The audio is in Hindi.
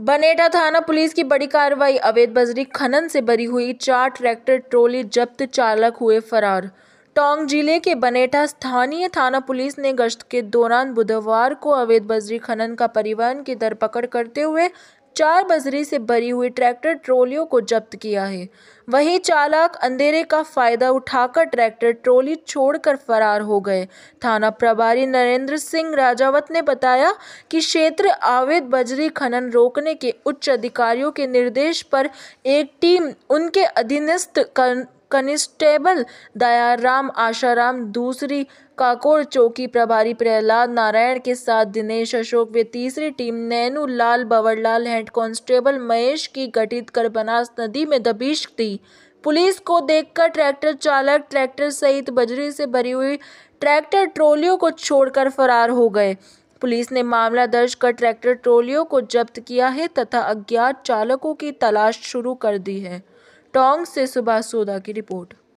बनेटा थाना पुलिस की बड़ी कार्रवाई अवैध बजरी खनन से भरी हुई चार ट्रैक्टर ट्रॉली जब्त चालक हुए फरार टोंग जिले के बनेटा स्थानीय थाना पुलिस ने गश्त के दौरान बुधवार को अवैध बजरी खनन का परिवहन की धरपकड़ करते हुए चार बजरी से भरी हुई ट्रैक्टर ट्रॉलियों को जब्त किया है वहीं चालक अंधेरे का फायदा उठाकर ट्रैक्टर ट्रॉली छोड़कर फरार हो गए थाना प्रभारी नरेंद्र सिंह राजावत ने बताया कि क्षेत्र आवेद बजरी खनन रोकने के उच्च अधिकारियों के निर्देश पर एक टीम उनके अधीनस्थ कनिस्टेबल दयाराम आशाराम दूसरी काकोड़ चौकी प्रभारी प्रहलाद नारायण के साथ दिनेश अशोक व तीसरी team Nainu Lal Bawarlal head constable Mahesh की गठित कर बनास नदी में दबिश दी पुलिस को देखकर ट्रैक्टर चालक ट्रैक्टर सहित बजरी से भरी हुई ट्रैक्टर ट्रोलियों को छोड़कर फरार हो गए पुलिस ने मामला दर्ज कर ट्रैक्टर ट्रोलियों को जब्त किया है तथा अज्ञात चालकों की तलाश शुरू कर दी है टोंग से सुभाष सोदा की रिपोर्ट